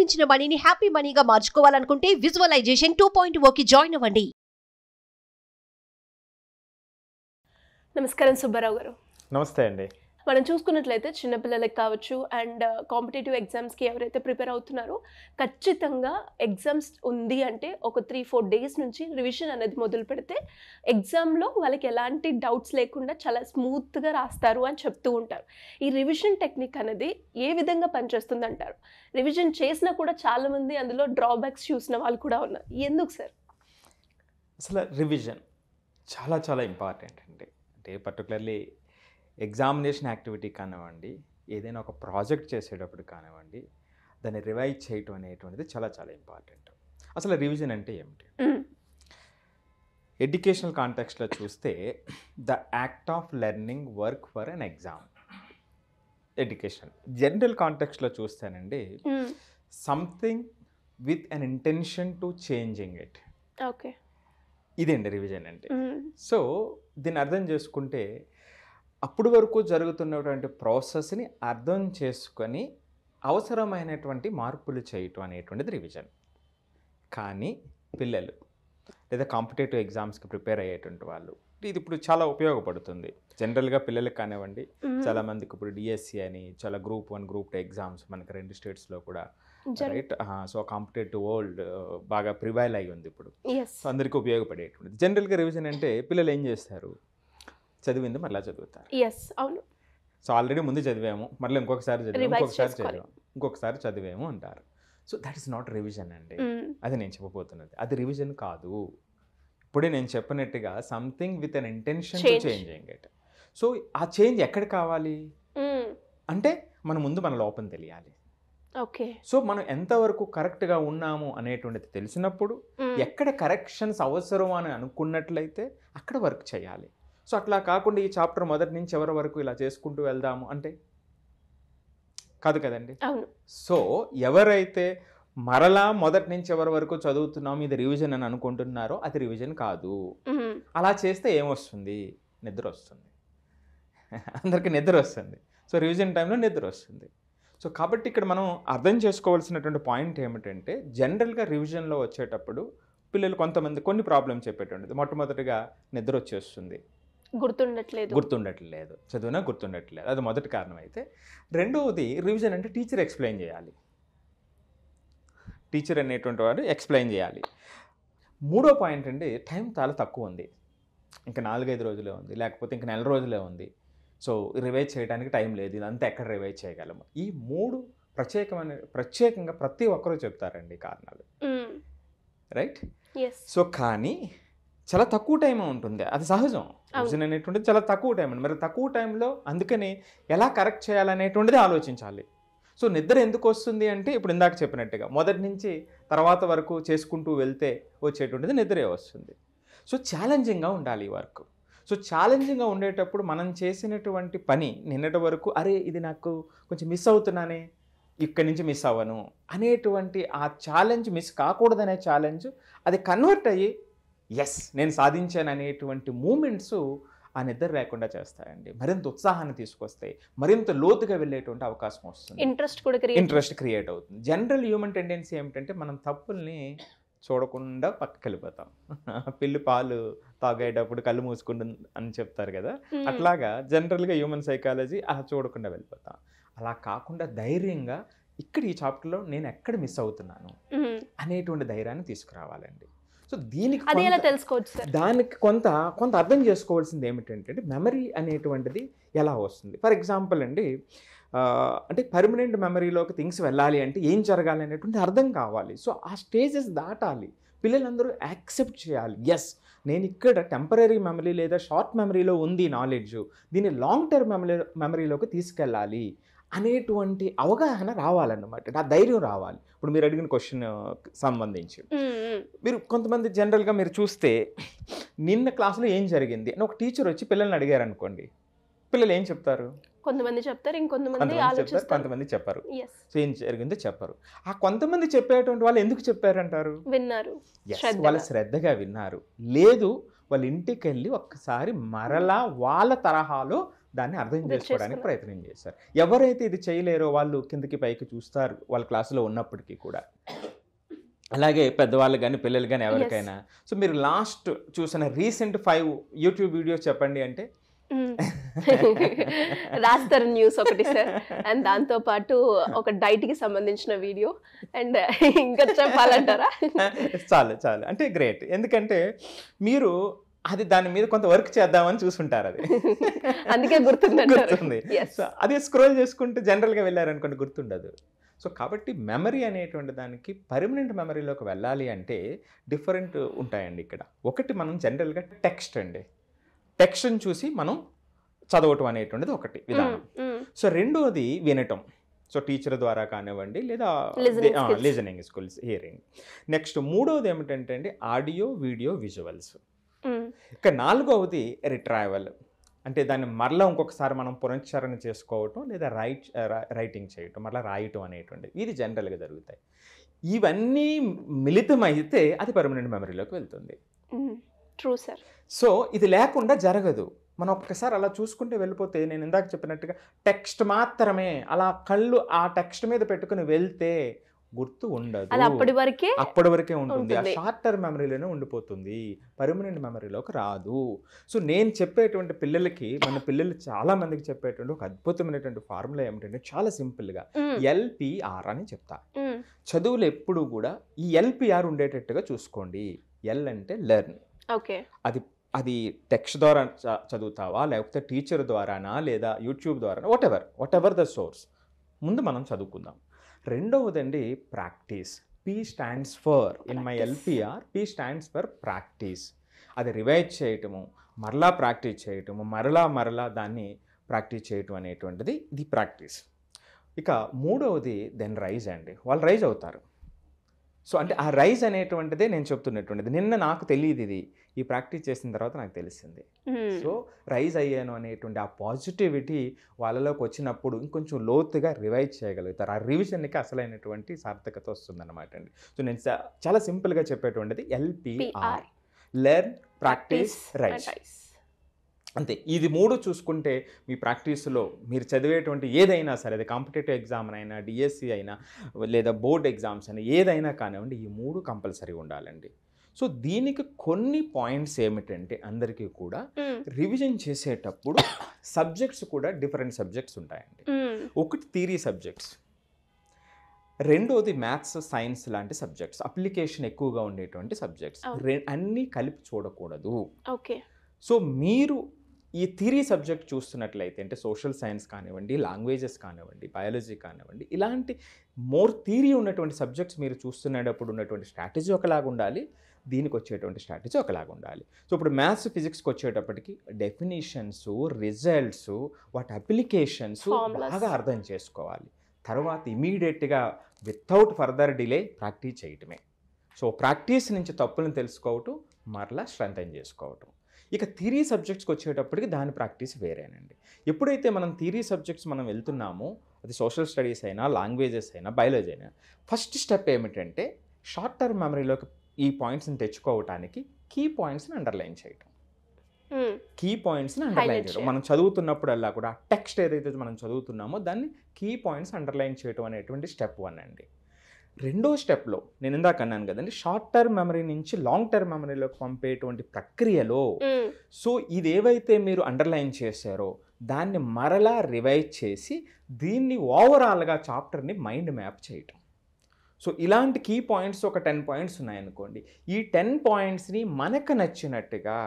సంపాదించిన మనీని హ్యాపీ మనీగా మార్చుకోవాలనుకుంటే విజువలైజేషన్ టూ పాయింట్ ఓకి జాయిన్ అవ్వండి నమస్కారం సుబ్బారావు గారు నమస్తే అండి మనం చూసుకున్నట్లయితే చిన్నపిల్లలకు కావచ్చు అండ్ కాంపిటేటివ్ uh, ఎగ్జామ్స్కి ఎవరైతే ప్రిపేర్ అవుతున్నారో ఖచ్చితంగా ఎగ్జామ్స్ ఉంది అంటే ఒక త్రీ ఫోర్ డేస్ నుంచి రివిజన్ అనేది మొదలు పెడితే ఎగ్జామ్లో వాళ్ళకి ఎలాంటి డౌట్స్ లేకుండా చాలా స్మూత్గా రాస్తారు అని చెప్తూ ఉంటారు ఈ రివిజన్ టెక్నిక్ అనేది ఏ విధంగా పనిచేస్తుంది అంటారు రివిజన్ చేసినా కూడా చాలామంది అందులో డ్రాబ్యాక్స్ చూసిన వాళ్ళు కూడా ఉన్నారు ఎందుకు సార్ అసలు రివిజన్ చాలా చాలా ఇంపార్టెంట్ అండి అంటే పర్టికులర్లీ ఎగ్జామినేషన్ యాక్టివిటీ కానివ్వండి ఏదైనా ఒక ప్రాజెక్ట్ చేసేటప్పుడు కానివ్వండి దాన్ని రివైజ్ చేయటం అనేటువంటిది చాలా చాలా ఇంపార్టెంట్ అసలు రివిజన్ అంటే ఏమిటి ఎడ్యుకేషనల్ కాంటెక్స్ట్లో చూస్తే the act of learning work for an exam education general కాంటెక్స్ట్లో చూస్తానండి something with an intention to changing it okay ఇదండి రివిజన్ అంటే సో దీన్ని అర్థం చేసుకుంటే అప్పుడు వరకు జరుగుతున్నటువంటి ప్రాసెస్ని అర్థం చేసుకొని అవసరమైనటువంటి మార్పులు చేయటం అనేటువంటిది రివిజన్ కానీ పిల్లలు లేదా కాంపిటేటివ్ ఎగ్జామ్స్కి ప్రిపేర్ అయ్యేటువంటి వాళ్ళు ఇది ఇప్పుడు చాలా ఉపయోగపడుతుంది జనరల్గా పిల్లలకు కానివ్వండి చాలా మందికి ఇప్పుడు డిఎస్సి e అని చాలా group one group two exams మనకి రెండు స్టేట్స్లో కూడా రైట్ సో కాంపిటేటివ్ వరల్డ్ బాగా ప్రివైల్ అయ్యి ఉంది ఇప్పుడు సో అందరికీ ఉపయోగపడేటువంటిది జనరల్గా రివిజన్ అంటే పిల్లలు ఏం చేస్తారు చదివింది మళ్ళీ చదువుతారు ఎస్ అవును సో ఆల్రెడీ ముందు చదివాము మళ్ళీ ఇంకొకసారి చదివాము ఇంకొకసారి చదివాము ఇంకొకసారి చదివాము అంటారు so that is not revision అండి mm. అది నేను చెప్పబోతున్నది అది రివిజన్ కాదు ఇప్పుడే నేను చెప్పినట్టుగా something with an intention changing it so ఆ చేంజ్ ఎక్కడ కావాలి mm. అంటే మన ముందు మన లోపం తెలియాలి ఓకే సో మనం ఎంతవరకు కరెక్ట్గా ఉన్నాము అనేటువంటిది తెలిసినప్పుడు mm. ఎక్కడ కరెక్షన్స్ అవసరం అని అనుకున్నట్లయితే అక్కడ వర్క్ చేయాలి సో అట్లా కాకుండా ఈ చాప్టర్ మొదటి నుంచి ఎవరి వరకు ఇలా చేసుకుంటూ వెళ్దాము అంటే కాదు కదండి సో ఎవరైతే మరలా మొదటి నుంచి ఎవరి వరకు చదువుతున్నాం ఇది రివిజన్ అని అనుకుంటున్నారో అది రివిజన్ కాదు అలా చేస్తే ఏమొస్తుంది నిద్ర వస్తుంది అందరికీ నిద్ర వస్తుంది సో రివిజన్ టైంలో నిద్ర వస్తుంది సో కాబట్టి ఇక్కడ మనం అర్థం చేసుకోవాల్సినటువంటి పాయింట్ ఏమిటంటే జనరల్గా రివిజన్లో వచ్చేటప్పుడు పిల్లలు కొంతమంది కొన్ని ప్రాబ్లమ్స్ చెప్పేటండి మొట్టమొదటిగా నిద్ర వచ్చేస్తుంది గుర్తుండట్లేదు గుర్తుండట్లేదు చదివినా గుర్తుండట్లేదు అది మొదటి కారణం అయితే రెండవది రివిజన్ అంటే టీచర్ ఎక్స్ప్లెయిన్ చేయాలి టీచర్ అనేటువంటి వాడు ఎక్స్ప్లెయిన్ చేయాలి మూడో పాయింట్ అండి టైం చాలా తక్కువ ఉంది ఇంకా నాలుగైదు రోజులే ఉంది లేకపోతే ఇంకా నెల రోజులే ఉంది సో రివైజ్ చేయడానికి టైం లేదు ఇదంతా ఎక్కడ రివైజ్ చేయగలము ఈ మూడు ప్రత్యేకమైన ప్రత్యేకంగా ప్రతి ఒక్కరూ చెప్తారండి కారణాలు రైట్ సో కానీ చాలా తక్కువ టైం ఉంటుంది అది సహజం విజన్ అనేటువంటిది చాలా తక్కువ టైం అండి మరి తక్కువ టైంలో అందుకని ఎలా కరెక్ట్ చేయాలనేటువంటిది ఆలోచించాలి సో నిద్ర ఎందుకు వస్తుంది అంటే ఇప్పుడు ఇందాక చెప్పినట్టుగా మొదటి నుంచి తర్వాత వరకు చేసుకుంటూ వెళ్తే వచ్చేటువంటిది నిద్రే వస్తుంది సో ఛాలెంజింగ్గా ఉండాలి ఈ వర్క్ సో ఛాలెంజింగ్గా ఉండేటప్పుడు మనం చేసినటువంటి పని నిన్నటి వరకు అరే ఇది నాకు కొంచెం మిస్ అవుతున్నానే ఇక్కడి నుంచి మిస్ అవ్వను అనేటువంటి ఆ ఛాలెంజ్ మిస్ కాకూడదనే ఛాలెంజ్ అది కన్వర్ట్ అయ్యి ఎస్ నేను సాధించాను అనేటువంటి మూమెంట్స్ ఆ నిద్ర లేకుండా చేస్తాయండి మరింత ఉత్సాహాన్ని తీసుకొస్తాయి మరింత లోతుగా వెళ్ళేటువంటి అవకాశం వస్తుంది ఇంట్రెస్ట్ కూడా ఇంట్రెస్ట్ క్రియేట్ అవుతుంది జనరల్ హ్యూమన్ టెండెన్సీ ఏమిటంటే మనం తప్పుల్ని చూడకుండా పక్కకి వెళ్ళిపోతాం పిల్లి పాలు తాగేటప్పుడు కళ్ళు మూసుకుంటుంది అని చెప్తారు కదా hmm. అట్లాగా జనరల్గా హ్యూమన్ సైకాలజీ అలా చూడకుండా వెళ్ళిపోతాం అలా కాకుండా ధైర్యంగా ఇక్కడ ఈ చాప్టర్లో నేను ఎక్కడ మిస్ అవుతున్నాను hmm. అనేటువంటి ధైర్యాన్ని తీసుకురావాలండి సో దీనికి అది ఎలా తెలుసుకోవచ్చు దానికి కొంత కొంత అర్థం చేసుకోవాల్సింది ఏమిటంటే మెమరీ అనేటువంటిది ఎలా వస్తుంది ఫర్ ఎగ్జాంపుల్ అండి అంటే పర్మనెంట్ మెమరీలోకి థింగ్స్ వెళ్ళాలి అంటే ఏం జరగాలి అనేటువంటి అర్థం కావాలి సో ఆ స్టేజెస్ దాటాలి పిల్లలందరూ యాక్సెప్ట్ చేయాలి ఎస్ నేను ఇక్కడ టెంపరీ మెమరీ లేదా షార్ట్ మెమరీలో ఉంది నాలెడ్జ్ దీన్ని లాంగ్ టర్మ్ మెమరీ మెమరీలోకి తీసుకెళ్ళాలి అనేటువంటి అవగాహన రావాలన్నమాట నా ధైర్యం రావాలి ఇప్పుడు మీరు అడిగిన క్వశ్చన్ సంబంధించి మీరు కొంతమంది జనరల్గా మీరు చూస్తే నిన్న క్లాసులో ఏం జరిగింది అని ఒక టీచర్ వచ్చి పిల్లల్ని అడిగారు అనుకోండి పిల్లలు ఏం చెప్తారు కొంతమంది చెప్తారు ఇంకొంతమంది చెప్తారు కొంతమంది చెప్పారు సో ఏం జరిగిందో చెప్పారు ఆ కొంతమంది చెప్పేటువంటి వాళ్ళు ఎందుకు చెప్పారంటారు విన్నారు వాళ్ళు శ్రద్ధగా విన్నారు లేదు వాళ్ళ ఇంటికి వెళ్ళి ఒక్కసారి మరలా వాళ్ళ తరహాలో దాన్ని అర్థం చేసుకోవడానికి ప్రయత్నం చేశారు ఎవరైతే ఇది చేయలేరో వాళ్ళు కిందకి పైకి చూస్తారు వాళ్ళ క్లాసులో ఉన్నప్పటికీ కూడా అలాగే పెద్దవాళ్ళు కానీ పిల్లలు కానీ ఎవరికైనా సో మీరు లాస్ట్ చూసిన రీసెంట్ ఫైవ్ యూట్యూబ్ వీడియోస్ చెప్పండి అంటే రాస్తారు న్యూస్ ఒకటి సార్ అండ్ దాంతో పాటు ఒక డైట్ కి సంబంధించిన వీడియో అండ్ ఇంకా చెప్పాలంటారా చాలు చాలు అంటే గ్రేట్ ఎందుకంటే మీరు అది దాని మీద కొంత వర్క్ చేద్దామని చూసుంటారు అది అందుకే గుర్తుంది సో అది స్క్రోల్ చేసుకుంటూ జనరల్గా వెళ్ళారనుకోండి గుర్తుండదు సో కాబట్టి మెమరీ అనేటువంటి దానికి పర్మనెంట్ మెమరీలోకి వెళ్ళాలి అంటే డిఫరెంట్ ఉంటాయండి ఇక్కడ ఒకటి మనం జనరల్గా టెక్స్ట్ అండి టెక్స్ట్ని చూసి మనం చదవటం అనేటువంటిది ఒకటి విధానం సో రెండోది వినటం సో టీచర్ ద్వారా కానివ్వండి లేదా లిజనింగ్ స్కూల్స్ హియరింగ్ నెక్స్ట్ మూడోది ఏమిటంటే అండి ఆడియో వీడియో విజువల్స్ ఇక నాలుగవది రిట్రావెల్ అంటే దాన్ని మరలా ఇంకొకసారి మనం పునశ్చరణ చేసుకోవటం లేదా రైట్ రైటింగ్ చేయటం మరలా రాయటం అనేటువంటి ఇది జనరల్గా జరుగుతాయి ఇవన్నీ మిళితమైతే అది పర్మనెంట్ మెమరీలోకి వెళ్తుంది ట్రూ సార్ సో ఇది లేకుండా జరగదు మనం ఒక్కసారి అలా చూసుకుంటే వెళ్ళిపోతే నేను ఇందాక చెప్పినట్టుగా టెక్స్ట్ మాత్రమే అలా కళ్ళు ఆ టెక్స్ట్ మీద పెట్టుకుని వెళ్తే గుర్తు ఉండదు అప్పటి వరకే అప్పటి వరకే ఉంటుంది ఆ షార్ట్ టర్మ్ మెమరీలోనే ఉండిపోతుంది పర్మనెంట్ మెమరీలోకి రాదు సో నేను చెప్పేటువంటి పిల్లలకి మన పిల్లలు చాలా మందికి చెప్పేటువంటి ఒక అద్భుతమైనటువంటి ఫార్ములా ఏమిటంటే చాలా సింపుల్గా ఎల్పిఆర్ అని చెప్తా చదువులు ఎప్పుడు కూడా ఈ ఎల్పిఆర్ ఉండేటట్టుగా చూసుకోండి ఎల్ అంటే లెర్న్ ఓకే అది అది టెక్స్ట్ ద్వారా చదువుతావా లేకపోతే టీచర్ ద్వారానా లేదా యూట్యూబ్ ద్వారా whatever whatever the source ముందు మనం చదువుకుందాం రెండవదండి practice P stands for in my LPR P stands for practice అది రివైజ్ చేయటము మరలా ప్రాక్టీస్ చేయటము మరలా మరలా దాన్ని ప్రాక్టీస్ చేయటం అనేటువంటిది ఇది ప్రాక్టీస్ ఇక మూడవది దెన్ రైజ్ అండి వాళ్ళు రైజ్ అవుతారు సో అంటే ఆ రైజ్ అనేటువంటిదే నేను చెప్తున్నటువంటిది నిన్న నాకు తెలియదు ఇది ఈ ప్రాక్టీస్ చేసిన తర్వాత నాకు తెలిసింది సో రైజ్ అయ్యాను అనేటువంటి ఆ పాజిటివిటీ వాళ్ళలోకి వచ్చినప్పుడు ఇంకొంచెం లోతుగా రివైజ్ చేయగలుగుతారు ఆ రివిజన్కి అసలైనటువంటి సార్థకత వస్తుందన్నమాట అండి సో నేను చాలా సింపుల్గా చెప్పేటువంటిది ఎల్పిఆర్ లెర్న్ ప్రాక్టీస్ రైజ్ అంతే ఇది మూడు చూసుకుంటే మీ ప్రాక్టీస్లో మీరు చదివేటువంటి ఏదైనా సరే అది కాంపిటేటివ్ ఎగ్జామ్ అయినా డిఎస్సి అయినా లేదా బోర్డ్ ఎగ్జామ్స్ అయినా ఏదైనా కానివ్వండి ఈ మూడు కంపల్సరీ ఉండాలండి సో దీనికి కొన్ని పాయింట్స్ ఏమిటంటే అందరికీ కూడా రివిజన్ చేసేటప్పుడు సబ్జెక్ట్స్ కూడా డిఫరెంట్ సబ్జెక్ట్స్ ఉంటాయండి ఒకటి థీరీ సబ్జెక్ట్స్ రెండోది మ్యాథ్స్ సైన్స్ లాంటి సబ్జెక్ట్స్ అప్లికేషన్ ఎక్కువగా ఉండేటువంటి సబ్జెక్ట్స్ అన్నీ కలిపి చూడకూడదు ఓకే సో మీరు ఈ థిరీ సబ్జెక్ట్ చూస్తున్నట్లయితే అంటే సోషల్ సైన్స్ కానివ్వండి లాంగ్వేజెస్ కానివ్వండి బయాలజీ కానివ్వండి ఇలాంటి మోర్ థియరీ ఉన్నటువంటి సబ్జెక్ట్స్ మీరు చూస్తున్నప్పుడు ఉన్నటువంటి స్ట్రాటజీ ఒకలాగా ఉండాలి దీనికి వచ్చేటువంటి స్ట్రాటజీ ఒకలాగా ఉండాలి సో ఇప్పుడు మ్యాథ్స్ ఫిజిక్స్కి వచ్చేటప్పటికి డెఫినేషన్స్ రిజల్ట్స్ వాటి అప్లికేషన్స్ బాగా అర్థం చేసుకోవాలి తర్వాత ఇమీడియట్గా వితౌట్ ఫర్దర్ డిలే ప్రాక్టీస్ చేయటమే సో ప్రాక్టీస్ నుంచి తప్పులను తెలుసుకోవటం మరలా స్ట్రెంగ్ చేసుకోవటం ఇక థిరీ సబ్జెక్ట్స్కి వచ్చేటప్పటికి దాని ప్రాక్టీస్ వేరేనండి ఎప్పుడైతే మనం థిరీ సబ్జెక్ట్స్ మనం వెళ్తున్నామో అది సోషల్ స్టడీస్ అయినా లాంగ్వేజెస్ అయినా బయాలజీ అయినా ఫస్ట్ స్టెప్ ఏమిటంటే షార్ట్ టర్మ్ మెమరీలోకి ఈ పాయింట్స్ని తెచ్చుకోవటానికి కీ పాయింట్స్ని అండర్లైన్ చేయటం కీ పాయింట్స్ని అండర్లైన్ చేయడం మనం చదువుతున్నప్పుడల్లా కూడా టెక్స్ట్ ఏదైతే మనం చదువుతున్నామో దాన్ని కీ పాయింట్స్ అండర్లైన్ చేయడం అనేటువంటి స్టెప్ వన్ అండి రెండో స్టెప్లో నేను ఇందాక అన్నాను కదండి షార్ట్ టర్మ్ మెమరీ నుంచి లాంగ్ టర్మ్ మెమరీలోకి పంపేటువంటి ప్రక్రియలో సో ఇది ఏవైతే మీరు అండర్లైన్ చేశారో దాన్ని మరలా రివైజ్ చేసి దీన్ని ఓవరాల్గా చాప్టర్ని మైండ్ మ్యాప్ చేయటం సో ఇలాంటి కీ పాయింట్స్ ఒక టెన్ పాయింట్స్ ఉన్నాయనుకోండి ఈ టెన్ పాయింట్స్ని మనకు నచ్చినట్టుగా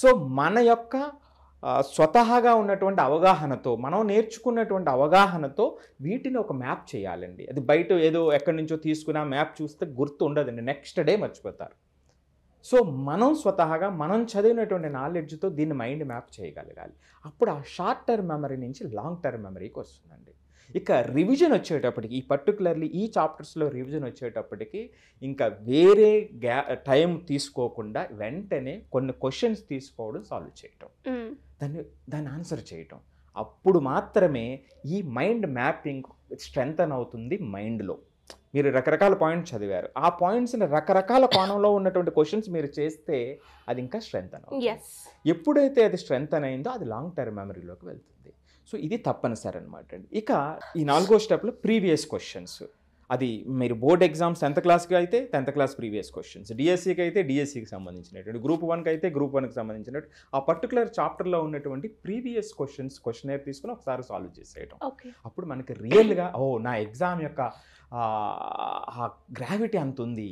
సో మన యొక్క స్వతహాగా ఉన్నటువంటి అవగాహనతో మనం నేర్చుకున్నటువంటి అవగాహనతో వీటిని ఒక మ్యాప్ చేయాలండి అది బయట ఏదో ఎక్కడి నుంచో తీసుకున్న మ్యాప్ చూస్తే గుర్తు ఉండదండి నెక్స్ట్ డే మర్చిపోతారు సో మనం స్వతహాగా మనం చదివినటువంటి నాలెడ్జ్తో దీన్ని మైండ్ మ్యాప్ చేయగలగాలి అప్పుడు ఆ షార్ట్ టర్మ్ మెమరీ నుంచి లాంగ్ టర్మ్ మెమరీకి వస్తుందండి ఇక రివిజన్ వచ్చేటప్పటికి ఈ పర్టికులర్లీ ఈ చాప్టర్స్లో రివిజన్ వచ్చేటప్పటికి ఇంకా వేరే గ్యా టైం తీసుకోకుండా వెంటనే కొన్ని క్వశ్చన్స్ తీసుకోవడం సాల్వ్ చేయటం దాన్ని దాన్ని ఆన్సర్ చేయటం అప్పుడు మాత్రమే ఈ మైండ్ మ్యాపింగ్ స్ట్రెంగ్తన్ అవుతుంది మైండ్లో మీరు రకరకాల పాయింట్స్ చదివారు ఆ పాయింట్స్ని రకరకాల కోణంలో ఉన్నటువంటి క్వశ్చన్స్ మీరు చేస్తే అది ఇంకా స్ట్రెంగ్ అవుతుంది ఎప్పుడైతే అది స్ట్రెంగ్ అయిందో అది లాంగ్ టర్మ్ మెమరీలోకి వెళ్తుంది సో ఇది తప్పనిసరి అనమాట ఇక ఈ నాలుగో స్టెప్లో ప్రీవియస్ క్వశ్చన్స్ అది మీరు బోర్డ్ ఎగ్జామ్స్ టెన్త్ క్లాస్కి అయితే టెన్త్ క్లాస్ ప్రీవియస్ క్వశ్చన్స్ డిఎస్సికి e అయితే డిఎస్సికి e సంబంధించినటువంటి గ్రూప్ వన్కి అయితే గ్రూప్ వన్కి సంబంధించినట్టు ఆ పర్టికులర్ చాప్టర్లో ఉన్నటువంటి ప్రీవియస్ క్వశ్చన్స్ క్వశ్చన్ ఏర్ తీసుకుని ఒకసారి సాల్వ్ చేసేయటం అప్పుడు మనకి రియల్గా ఓ నా ఎగ్జామ్ యొక్క గ్రావిటీ అంత ఉంది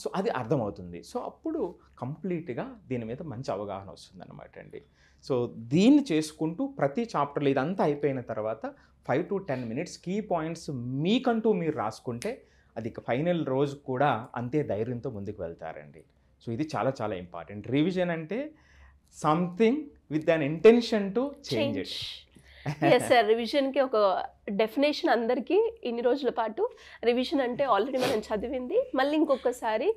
సో అది అర్థమవుతుంది సో అప్పుడు కంప్లీట్గా దీని మీద మంచి అవగాహన వస్తుంది అనమాట అండి సో దీన్ని చేసుకుంటూ ప్రతి చాప్టర్లో ఇదంతా అయిపోయిన తర్వాత five to ten minutes key points మీకంటూ మీరు రాసుకుంటే అది ఫైనల్ రోజు కూడా అంతే ధైర్యంతో ముందుకు వెళ్తారండి సో ఇది చాలా చాలా ఇంపార్టెంట్ రివిజన్ అంటే something with an intention to change it yes sir రివిజన్కి ఒక డెఫినేషన్ అందరికీ ఇన్ని రోజుల పాటు రివిజన్ అంటే ఆల్రెడీ మనం చదివింది మళ్ళీ ఇంకొకసారి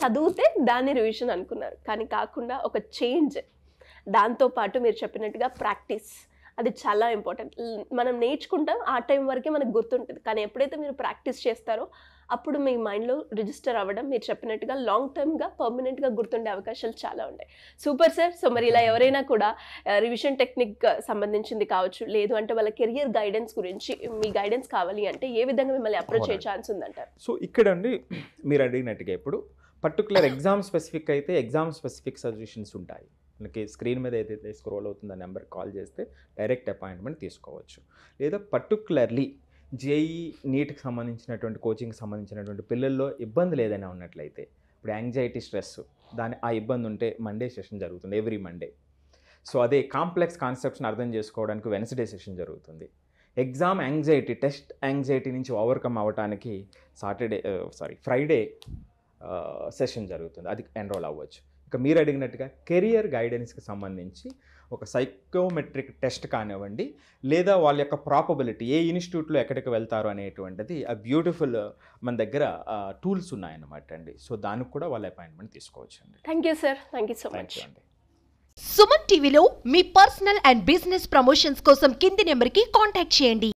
చదివితే దాన్ని రివిజన్ అనుకున్నారు కానీ కాకుండా ఒక చేంజ్ దాంతోపాటు మీరు చెప్పినట్టుగా ప్రాక్టీస్ అది చాలా ఇంపార్టెంట్ మనం నేర్చుకుంటాం ఆ టైం వరకే మనకు గుర్తుంటుంది కానీ ఎప్పుడైతే మీరు ప్రాక్టీస్ చేస్తారో అప్పుడు మీ మైండ్లో రిజిస్టర్ అవ్వడం మీరు చెప్పినట్టుగా లాంగ్ టర్మ్గా పర్మనెంట్గా గుర్తుండే అవకాశాలు చాలా ఉంటాయి సూపర్ సార్ సో మరి ఇలా ఎవరైనా కూడా రివిజన్ టెక్నిక్ సంబంధించింది కావచ్చు లేదు అంటే వాళ్ళ కెరియర్ గైడెన్స్ గురించి మీ గైడెన్స్ కావాలి అంటే ఏ విధంగా మిమ్మల్ని అప్రోచ్ అయ్యే ఛాన్స్ ఉందంటారు సో ఇక్కడండి మీరు అడిగినట్టుగా ఇప్పుడు పర్టికులర్ ఎగ్జామ్ స్పెసిఫిక్ అయితే ఎగ్జామ్ స్పెసిఫిక్ సజెషన్స్ ఉంటాయి మనకి స్క్రీన్ మీద ఏదైతే స్క్రోల్ అవుతుందో నెంబర్కి కాల్ చేస్తే డైరెక్ట్ అపాయింట్మెంట్ తీసుకోవచ్చు లేదా పర్టికులర్లీ జేఈ నీట్కి సంబంధించినటువంటి కోచింగ్కి సంబంధించినటువంటి పిల్లల్లో ఇబ్బందులు ఏదైనా ఉన్నట్లయితే ఇప్పుడు యాంగ్జైటీ స్ట్రెస్ దాని ఆ ఇబ్బంది ఉంటే మండే సెషన్ జరుగుతుంది ఎవ్రీ మండే సో అదే కాంప్లెక్స్ కాన్సెప్ట్స్ని అర్థం చేసుకోవడానికి వెన్స్డే సెషన్ జరుగుతుంది ఎగ్జామ్ యాంగ్జైటీ టెస్ట్ యాంగ్జైటీ నుంచి ఓవర్కమ్ అవ్వడానికి సాటర్డే సారీ ఫ్రైడే సెషన్ జరుగుతుంది అది ఎన్రోల్ అవ్వచ్చు ఇక మీరు అడిగినట్టుగా కెరియర్ గైడెన్స్కి సంబంధించి ఒక సైకోమెట్రిక్ టెస్ట్ కానివ్వండి లేదా వాళ్ళ యొక్క ప్రాపబిలిటీ ఏ ఇన్స్టిట్యూట్లో ఎక్కడికి వెళ్తారు అనేటువంటిది ఆ బ్యూటిఫుల్ మన దగ్గర టూల్స్ ఉన్నాయన్నమాట అండి సో దానికి కూడా వాళ్ళ అపాయింట్మెంట్ తీసుకోవచ్చు అండి thank you sir thank you so much అండి సుమన్ టీవీలో మీ పర్సనల్ అండ్ బిజినెస్ ప్రమోషన్స్ కోసం కింది నెంబర్కి కాంటాక్ట్ చేయండి